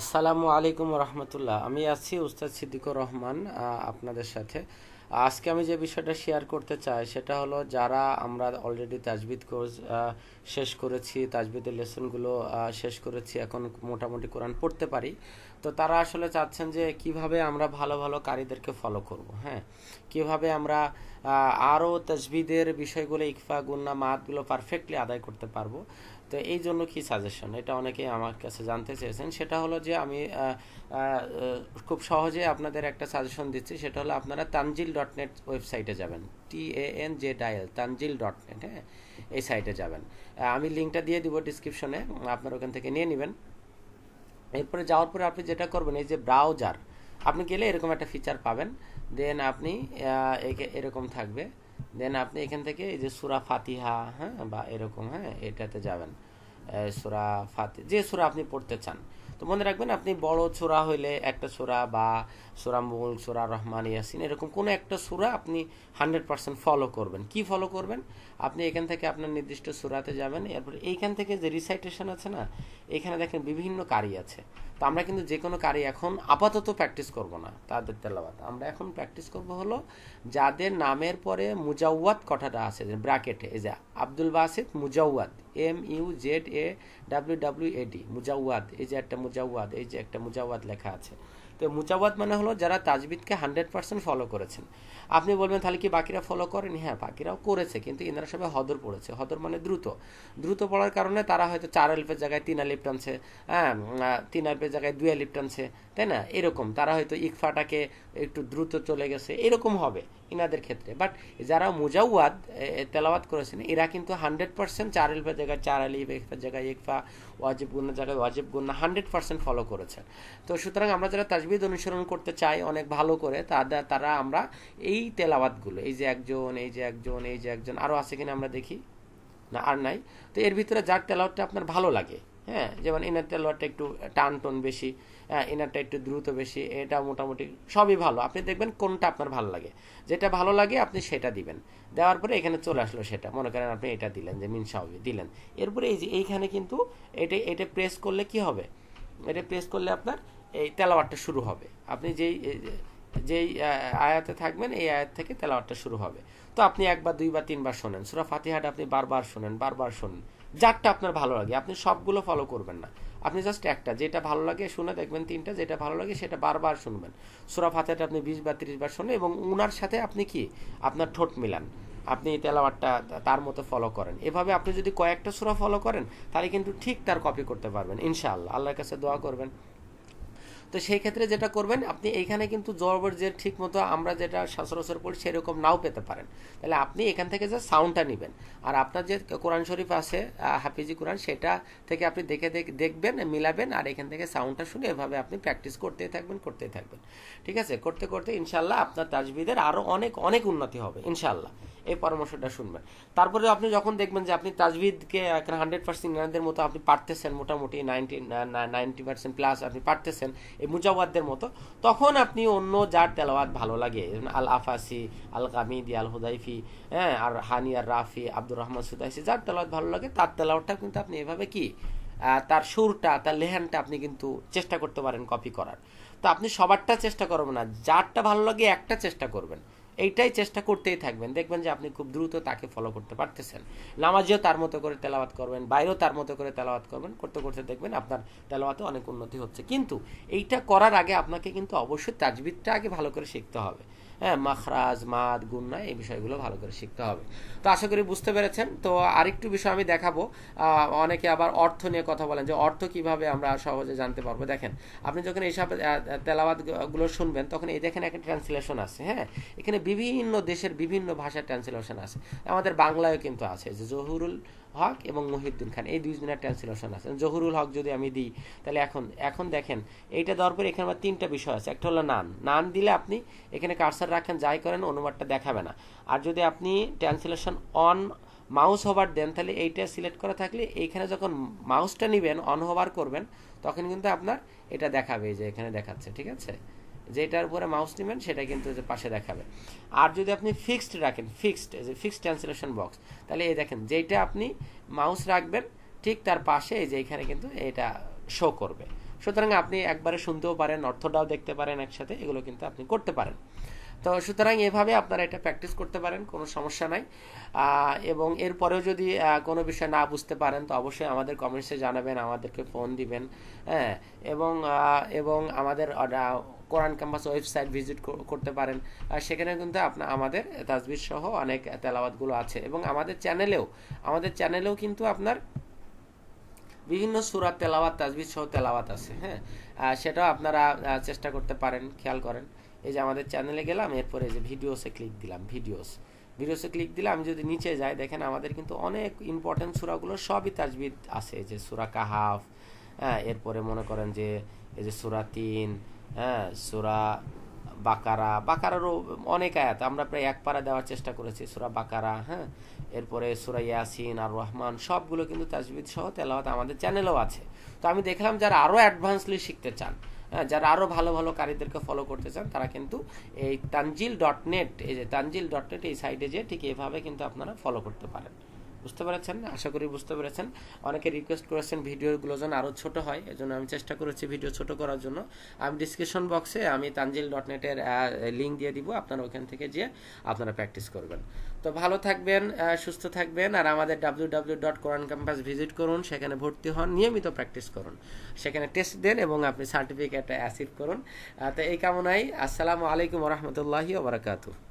আসসালামু আলাইকুম রহমতুল্লাহ আমি আছি উস্তাদ সিদ্দিকুর রহমান আপনাদের সাথে আজকে আমি যে বিষয়টা শেয়ার করতে চাই সেটা হলো যারা আমরা অলরেডি তাজবিদ কোর্স শেষ করেছি তাজবিদের লেসনগুলো শেষ করেছি এখন মোটামুটি কোরআন পড়তে পারি তো তারা আসলে চাচ্ছেন যে কিভাবে আমরা ভালো ভালো কারীদেরকে ফলো করব হ্যাঁ কিভাবে আমরা আরও তাজবিদের বিষয়গুলো ইকফা গুন্না মাতগুলো পারফেক্টলি আদায় করতে পারবো তো এই জন্য কি সাজেশন এটা অনেকেই আমার কাছে জানতে চেয়েছেন সেটা হলো যে আমি খুব সহজে আপনাদের একটা সাজেশন দিচ্ছি সেটা হলো আপনারা তানজিল ডট নেট ওয়েবসাইটে যাবেন টি এ এন জে ডায়াল তানজিল ডট নেট হ্যাঁ এই সাইটে যাবেন আমি লিঙ্কটা দিয়ে দিব ডিসক্রিপশনে আপনার ওখান থেকে নিয়ে নেবেন এরপরে যাওয়ার পরে আপনি যেটা করবেন এই যে ব্রাউজার আপনি গেলে এরকম একটা ফিচার পাবেন দেন আপনি এরকম থাকবে দেন আপনি এখান থেকে এই যে সুরা ফাতিহা হ্যাঁ বা এরকম হ্যাঁ এটাতে যাবেন সুরা ফাতি যে সুরা আপনি পড়তে চান তো মনে রাখবেন আপনি বড় সোরা হইলে একটা সোরা বা সোরা মুল সোরা রহমান ইয়াসিন এরকম কোনো একটা সুরা আপনি হান্ড্রেড পার্সেন্ট ফলো করবেন কি ফলো করবেন আপনি এখান থেকে আপনার নির্দিষ্ট সুরাতে যাবেন এরপর এইখান থেকে যে রিসাইটেশন আছে না এখানে দেখেন বিভিন্ন কারি আছে তো আমরা কিন্তু যে কোনো কারি এখন আপাতত প্র্যাকটিস করব না তাদের তেলাবাত আমরা এখন প্র্যাকটিস করব হলো যাদের নামের পরে মুজাওয়াত কথাটা আছে ব্র্যাকেটে এই যে Abdul Basid Mujawat M U Z A W W A D Muzawwad এই যে একটা মুজাওয়াদ এই যে একটা মুজাওয়াদ লেখা আছে তো মুচাবাদ মানে হলো যারা তাজবিদকে হান্ড্রেড পার্সেন্ট ফলো করেছেন আপনি বলবেন তাহলে কি বাকিরা ফলো করেন হ্যাঁ বাকিরাও করেছে কিন্তু এনারা সবাই হদর পড়েছে হদর মানে দ্রুত দ্রুত পড়ার কারণে তারা হয়তো চার আলিফের জায়গায় তিন আলিফ টানছে হ্যাঁ তিন আলিফের জায়গায় দুই আলিফ টানছে তাই না এরকম তারা হয়তো ইকফাটাকে একটু দ্রুত চলে গেছে এরকম হবে ইনাদের ক্ষেত্রে বাট যারা মুজাওয়াদ তেলাওয়াত করেছেন এরা কিন্তু হান্ড্রেড পার্সেন্ট চার আলিফের জায়গায় চার আলিফ একফার জায়গায় একফা ওয়াজিব গুন্না জায়গায় ওয়াজিব গুন্না হান্ড্রেড পার্সেন্ট ফলো করেছেন তো সুতরাং আমরা যারা তাজবিদ অনুসরণ করতে চাই অনেক ভালো করে তাদের তারা আমরা এই তেলাবাদগুলো এই যে একজন এই যে একজন এই যে একজন আরও আছে কিনা আমরা দেখি না আর নাই তো এর ভিতরে যার তেলাওয়াতটা আপনার ভালো লাগে হ্যাঁ যেমন এনার তেলাওয়াতটা একটু টান টন বেশি হ্যাঁ এনারটা একটু দ্রুত বেশি এটা মোটামুটি সবই ভালো আপনি দেখবেন কোনটা আপনার ভালো লাগে যেটা ভালো লাগে আপনি সেটা দিবেন দেওয়ার পরে এখানে চলে আসলো সেটা মনে করেন আপনি এটা দিলেন যে মিন সাহাবি দিলেন এরপরে এই যে এইখানে কিন্তু এটা এটা প্রেস করলে কি হবে এটা প্রেস করলে আপনার এই তেলাওয়াটটা শুরু হবে আপনি যেই যেই আয়াতে থাকবেন এই আয়াত থেকে তেলাওয়াটটা শুরু হবে তো আপনি একবার দুইবার তিনবার শোনেন সুরা ফাতিহাটা আপনি বারবার শোনেন বারবার শোনেন যারটা আপনার ভালো লাগে আপনি সবগুলো ফলো করবেন না আপনি জাস্ট একটা যেটা ভালো লাগে শুনে দেখবেন তিনটা যেটা ভালো লাগে সেটা বারবার শুনবেন সুরা ফাতিহাটা আপনি বিশ বা তিরিশ বার শোনেন এবং উনার সাথে আপনি কি আপনার ঠোঁট মিলান আপনি তেলাওয়ারটা তার মতো ফলো করেন এভাবে আপনি যদি কয়েকটা সুরা ফলো করেন তাহলে কিন্তু ঠিক তার কপি করতে পারবেন ইনশাআল্লাহ আল্লাহর কাছে দোয়া করবেন তো সেই ক্ষেত্রে যেটা করবেন আপনি এখানে কিন্তু জবর যে ঠিক মতো আমরা যেটা সচরাচর পড়ি সেরকম নাও পেতে পারেন তাহলে আপনি এখান থেকে যে সাউন্ডটা নেবেন আর আপনার যে কোরআন শরীফ আছে হাফিজি কোরআন সেটা থেকে আপনি দেখে দেখবেন মিলাবেন আর এখান থেকে সাউন্ডটা শুনে এভাবে আপনি প্র্যাকটিস করতেই থাকবেন করতেই থাকবেন ঠিক আছে করতে করতে ইনশাল্লাহ আপনার তাজবিদের আরও অনেক অনেক উন্নতি হবে ইনশাল্লাহ এই পরামর্শটা শুনবেন তারপরে আপনি যখন দেখবেন যে আপনি তাজবিদকে হান্ড্রেড পার্সেন্ট ইংরানদের মতো আপনি পারতেছেন মোটামুটি নাইনটি নাইনটি পার্সেন্ট প্লাস আপনি পারতেছেন মুজাওয়াদদের মতো তখন আপনি অন্য যার তেলাওয়াত ভালো লাগে যেমন আল আফাসি আল কামিদি আল হুদাইফি হ্যাঁ আর হানি আর রাফি আব্দুর রহমান সুদাইসি যার তেলাওয়াত ভালো লাগে তার তেলাওয়াতটা কিন্তু আপনি এভাবে কি তার সুরটা তার লেহানটা আপনি কিন্তু চেষ্টা করতে পারেন কপি করার তো আপনি সবারটা চেষ্টা করবেন না যারটা ভালো লাগে একটা চেষ্টা করবেন এইটাই চেষ্টা করতেই থাকবেন দেখবেন যে আপনি খুব দ্রুত তাকে ফলো করতে পারতেছেন নামাজেও তার মতো করে তেলাওয়াত করবেন বাইরেও তার মতো করে তেলাওয়াত করবেন করতে করতে দেখবেন আপনার তেলাওয়াতে অনেক উন্নতি হচ্ছে কিন্তু এইটা করার আগে আপনাকে কিন্তু অবশ্যই তাজবিদটা আগে ভালো করে শিখতে হবে হ্যাঁ মাখরাজ মাদ গুন্না এই বিষয়গুলো ভালো করে শিখতে হবে তো আশা করি বুঝতে পেরেছেন তো আরেকটু বিষয় আমি দেখাবো অনেকে আবার অর্থ নিয়ে কথা বলেন যে অর্থ কিভাবে আমরা সহজে জানতে পারবো দেখেন আপনি যখন এইসব তেলাবাদগুলো শুনবেন তখন এই দেখেন একটা ট্রান্সলেশন আছে হ্যাঁ এখানে বিভিন্ন দেশের বিভিন্ন ভাষার ট্রান্সলেশন আছে আমাদের বাংলায়ও কিন্তু আছে যে জহুরুল হক এবং মহিউদ্দিন খান এই দুইজনের ট্রান্সলেশন আছে জহুরুল হক যদি আমি দিই তাহলে এখন এখন দেখেন এইটা দেওয়ার পরে এখানে আমার তিনটা বিষয় আছে একটা হলো নান নান দিলে আপনি এখানে কারসার রাখেন যাই করেন অনুবাদটা দেখাবে না আর যদি আপনি ট্রান্সলেশন অন মাউস হবার দেন তাহলে এইটা সিলেক্ট করা থাকলে এইখানে যখন মাউসটা নেবেন অন হবার করবেন তখন কিন্তু আপনার এটা দেখাবে যে এখানে দেখাচ্ছে ঠিক আছে যেটার উপরে মাউস নেবেন সেটা কিন্তু যে পাশে দেখাবে আর যদি আপনি ফিক্সড রাখেন ফিক্সড যে ফিক্সড ট্রান্সলেশন বক্স তাহলে এই দেখেন যেটা আপনি মাউস রাখবেন ঠিক তার পাশে এই যে এখানে কিন্তু এটা শো করবে সুতরাং আপনি একবারে শুনতেও পারেন অর্থটাও দেখতে পারেন একসাথে এগুলো কিন্তু আপনি করতে পারেন তো সুতরাং এভাবে আপনারা এটা প্র্যাকটিস করতে পারেন কোনো সমস্যা নাই এবং এরপরেও যদি কোনো বিষয় না বুঝতে পারেন তো অবশ্যই আমাদের কমেন্টসে জানাবেন আমাদেরকে ফোন দিবেন হ্যাঁ এবং এবং আমাদের কোরআন ক্যাম্পাস ওয়েবসাইট ভিজিট করতে পারেন সেখানে কিন্তু আপনার আমাদের তাজবির সহ অনেক তেলাওয়াতগুলো আছে এবং আমাদের চ্যানেলেও আমাদের চ্যানেলেও কিন্তু আপনার বিভিন্ন সুরাত তেলাওয়াত তাজবির সহ তেলাওয়াত আছে হ্যাঁ সেটাও আপনারা চেষ্টা করতে পারেন খেয়াল করেন এই যে আমাদের চ্যানেলে গেলাম এরপরে যে ভিডিওসে ক্লিক দিলাম ভিডিওস ভিডিওসে ক্লিক দিলে আমি যদি নিচে যাই দেখেন আমাদের কিন্তু অনেক ইম্পর্টেন্ট সুরাগুলো সবই তাজবিদ আছে যে সুরা কাহাফ হ্যাঁ এরপরে মনে করেন যে এই যে সুরা তিন হ্যাঁ সুরা বাকারা বাকারারও অনেক আয়াত আমরা প্রায় এক পারা দেওয়ার চেষ্টা করেছি সুরা বাকারা হ্যাঁ এরপরে সুরা ইয়াসিন আর রহমান সবগুলো কিন্তু তাজবিদ সহ তেলাওয়াত আমাদের চ্যানেলেও আছে তো আমি দেখলাম যারা আরও অ্যাডভান্সলি শিখতে চান হ্যাঁ যারা আরও ভালো ভালো কারীদেরকে ফলো করতে চান তারা কিন্তু এই তানজিল ডট নেট এই যে তানজিল ডট নেট এই সাইটে যেয়ে ঠিক এভাবে কিন্তু আপনারা ফলো করতে পারেন বুঝতে পেরেছেন আশা করি বুঝতে পেরেছেন অনেকে রিকোয়েস্ট করেছেন ভিডিওগুলো যেন আরও ছোট হয় এজন্য আমি চেষ্টা করেছি ভিডিও ছোট করার জন্য আমি ডিসক্রিপশন বক্সে আমি তানজিল ডট নেটের লিঙ্ক দিয়ে দিব আপনারা ওখান থেকে যেয়ে আপনারা প্র্যাকটিস করবেন তো ভালো থাকবেন সুস্থ থাকবেন আর আমাদের W W dot Quran campus visit করুন সেখানে ভর্তি হন নিয়মিত প্র্যাকটিস করুন সেখানে টেস্ট দেন এবং আপনি সার্টিফিকেট অ্যাসিভ করুন তো এই কামনায় আসসালামু আলাইকুম রহমতুল্লাহি ওবরাকাতু